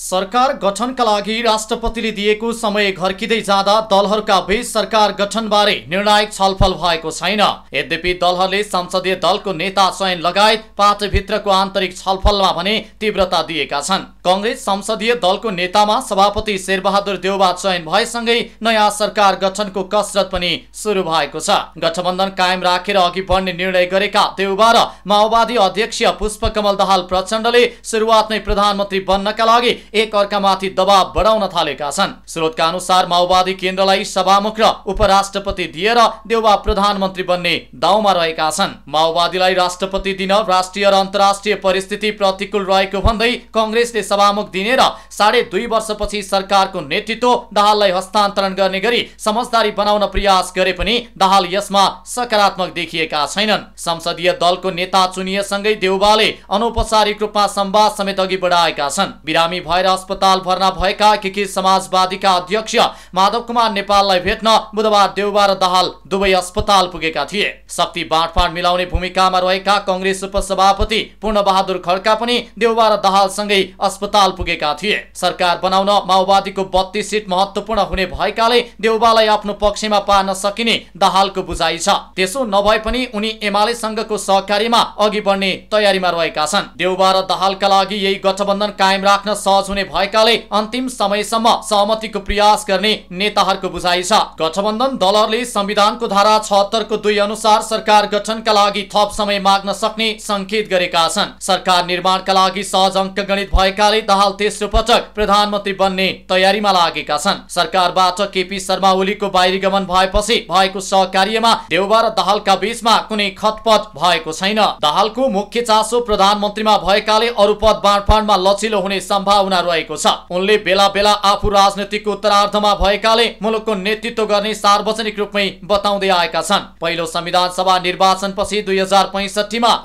सरकार गठनका लागि राष्ट्रपतिले दिएको समय घर्किँदै जाँदा दलहरूका बीच सरकार गठनबारे निर्णायक छलफल भएको छैन यद्यपि दलहरूले संसदीय दलको नेता चयन लगायत पार्टीभित्रको आन्तरिक छलफलमा भने तीव्रता दिएका छन् कङ्ग्रेस संसदीय दलको नेतामा सभापति शेरबहादुर देउबा चयन भएसँगै नयाँ सरकार गठनको कसरत पनि सुरु भएको छ गठबन्धन कायम राखेर अघि बढ्ने निर्णय गरेका देउवा र माओवादी अध्यक्ष पुष्पकमल दाहाल प्रचण्डले सुरुवात नै प्रधानमन्त्री बन्नका लागि एक अर्कामाथि दबाव बढाउन थालेका छन् स्रोतका अनुसार माओवादी केन्द्रलाई सभामुख र उपराष्ट्रपति दिएर देउवा प्रधानमन्त्री बन्ने दाउमा रहेका छन् माओवादीलाई राष्ट्रपति दिन राष्ट्रिय र अन्तर्राष्ट्रिय परिस्थिति प्रतिकूल रहेको भन्दै कङ्ग्रेसले सभामुख दिने र साढे दुई वर्षपछि सरकारको नेतृत्व दाहाललाई हस्तान्तरण गर्ने गरी समझदारी बनाउन प्रयास गरे पनि दाहाल यसमा सकारात्मक देखिएका छैनन् संसदीय दलको नेता चुनिएसँगै देउबाले अनौपचारिक रूपमा संवाद समेत अघि बढाएका छन् बिरामी भएर अस्पताल भर्ना भएका केकी समाजवादीका अध्यक्ष माधव कुमार नेपाललाई भेट्न बुधबार देवबार दहाल दाहाल दुवै अस्पताल पुगेका थिए शक्ति बाँडफाँड मिलाउने भूमिकामा रहेका कङ्ग्रेस उपसभापति बहादुर खड्का पनि देवबार दहालसँगै अस्पताल पुगेका थिए सरकार बनाउन माओवादीको बत्तीस सिट महत्वपूर्ण हुने भएकाले देउबालाई आफ्नो पक्षमा पार्न सकिने दहालको बुझाइ छ त्यसो नभए पनि उनी एमाले संघको सहकारीमा अघि बढ्ने तयारीमा रहेका छन् देउबा र दाहालका लागि यही गठबन्धन कायम राख्न सहज सहज हुने भएकाले अन्तिम समयसम्म सहमतिको प्रयास गर्ने नेताहरूको बुझाइ छ गठबन्धन दलहरूले संविधानको धारा छहत्तरको दुई अनुसार सरकार गठनका लागि थप समय माग्न सक्ने संकेत गरेका छन् सरकार निर्माणका लागि सहज गणित भएकाले दाहाल तेस्रो पटक प्रधानमन्त्री बन्ने तयारीमा लागेका छन् सरकारबाट केपी शर्मा ओलीको बाहिरी गमन भएपछि भएको सहकार्यमा देउबा र दाहालका बीचमा कुनै खतपत भएको छैन दहालको मुख्य चासो प्रधानमन्त्रीमा भएकाले अरू पद बाँडफाँडमा लचिलो हुने सम्भावना सम्भावना रहेको छ उनले बेला बेला आफू राजनीतिक उत्तरार्धमा भएकाले मुलुकको नेतृत्व गर्ने सार्वजनिक रूपमै बताउँदै आएका छन् पहिलो संविधान सभा निर्वाचनपछि दुई हजार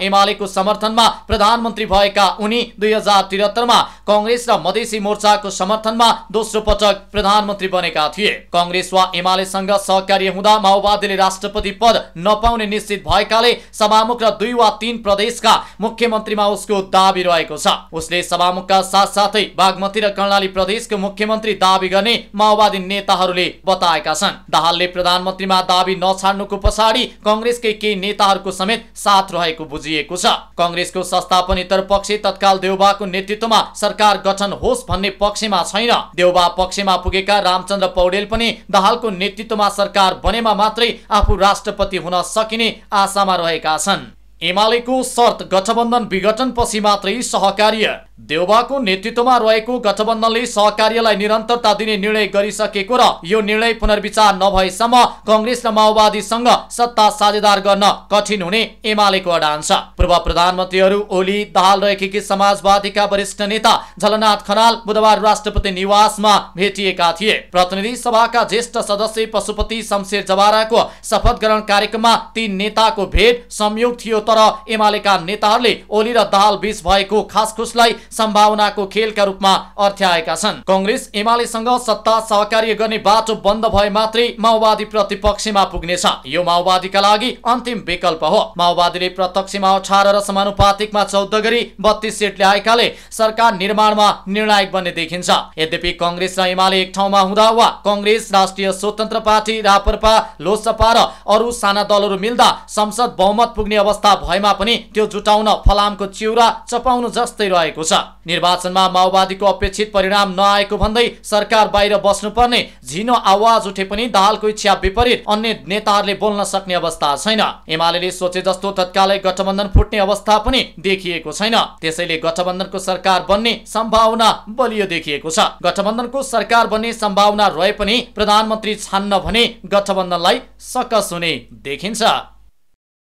एमालेको समर्थनमा प्रधानमन्त्री भएका उनी दुई हजार त्रिहत्तरमा कङ्ग्रेस र मधेसी मोर्चाको समर्थनमा दोस्रो पटक प्रधानमन्त्री बनेका थिए कङ्ग्रेस वा एमालेसँग सहकार्य हुँदा माओवादीले राष्ट्रपति पद नपाउने निश्चित भएकाले सभामुख र दुई वा तीन प्रदेशका मुख्यमन्त्रीमा उसको दावी रहेको छ उसले सभामुखका साथसाथै बागमती र कर्णाली प्रदेशको मुख्यमन्त्री दावी गर्ने माओवादी नेताहरूले बताएका छन् दाहालले प्रधानमन्त्रीमा दावी नछाड्नुको पछाडि कङ्ग्रेसकै केही नेताहरूको समेत साथ रहेको बुझिएको छ कङ्ग्रेसको संस्थापनेतर पक्ष तत्काल देउबाको नेतृत्वमा सरकार गठन होस् भन्ने पक्षमा छैन देउबा पक्षमा पुगेका रामचन्द्र पौडेल पनि दाहालको नेतृत्वमा सरकार बनेमा मात्रै आफू राष्ट्रपति हुन सकिने आशामा रहेका छन् एमालेको शर्त गठबन्धन विघटनपछि मात्रै सहकार्य देउबाको नेतृत्वमा रहेको गठबन्धनले सहकार्यलाई निरन्तरता दिने निर्णय गरिसकेको र यो निर्णय पुनर्विचार नभएसम्म कङ्ग्रेस र माओवादीसँग सत्ता साझेदार गर्न कठिन हुने एमालेको अडान छ पूर्व प्रधानमन्त्रीहरू ओली दाहाल एकीकृत समाजवादीका वरिष्ठ नेता झलनाथ खनाल बुधबार राष्ट्रपति निवासमा भेटिएका थिए प्रतिनिधि सभाका ज्येष्ठ सदस्य पशुपति शमशेर जवाराको शपथ ग्रहण कार्यक्रममा तीन नेताको भेट संयोग थियो तर एमालेका नेताहरूले ओली र दाहाल बीच भएको खासखुसलाई सम्भावनाको खेलका रूपमा अर्थ्याएका छन् कङ्ग्रेस एमालेसँग सत्ता सहकार्य गर्ने बाटो बन्द भए मात्रै माओवादी प्रतिपक्षमा पुग्नेछ यो माओवादीका लागि अन्तिम विकल्प हो माओवादीले प्रत्यक्षमा अठार र समानुपातिकमा चौध गरी बत्तीस सिट ल्याएकाले सरकार निर्माणमा निर्णायक बन्ने देखिन्छ यद्यपि कङ्ग्रेस र एमाले एक ठाउँमा हुँदा वा कङ्ग्रेस राष्ट्रिय स्वतन्त्र पार्टी रापरपा लोसपा र अरू साना दलहरू मिल्दा संसद बहुमत पुग्ने अवस्था भएमा पनि त्यो जुटाउन फलामको चिउरा चपाउनु जस्तै रहेको छ निर्वाचनमा माओवादीको अपेक्षित परिणाम नआएको भन्दै सरकार बाहिर बस्नुपर्ने झिनो आवाज उठे पनि दाहालको इच्छा विपरीत अन्य नेताहरूले बोल्न सक्ने अवस्था छैन एमाले सोचे जस्तो तत्कालै गठबन्धन फुट्ने अवस्था पनि देखिएको छैन त्यसैले गठबन्धनको सरकार बन्ने सम्भावना बलियो देखिएको छ गठबन्धनको सरकार बन्ने सम्भावना रहे पनि प्रधानमन्त्री छान्न भने गठबन्धनलाई सकस हुने देखिन्छ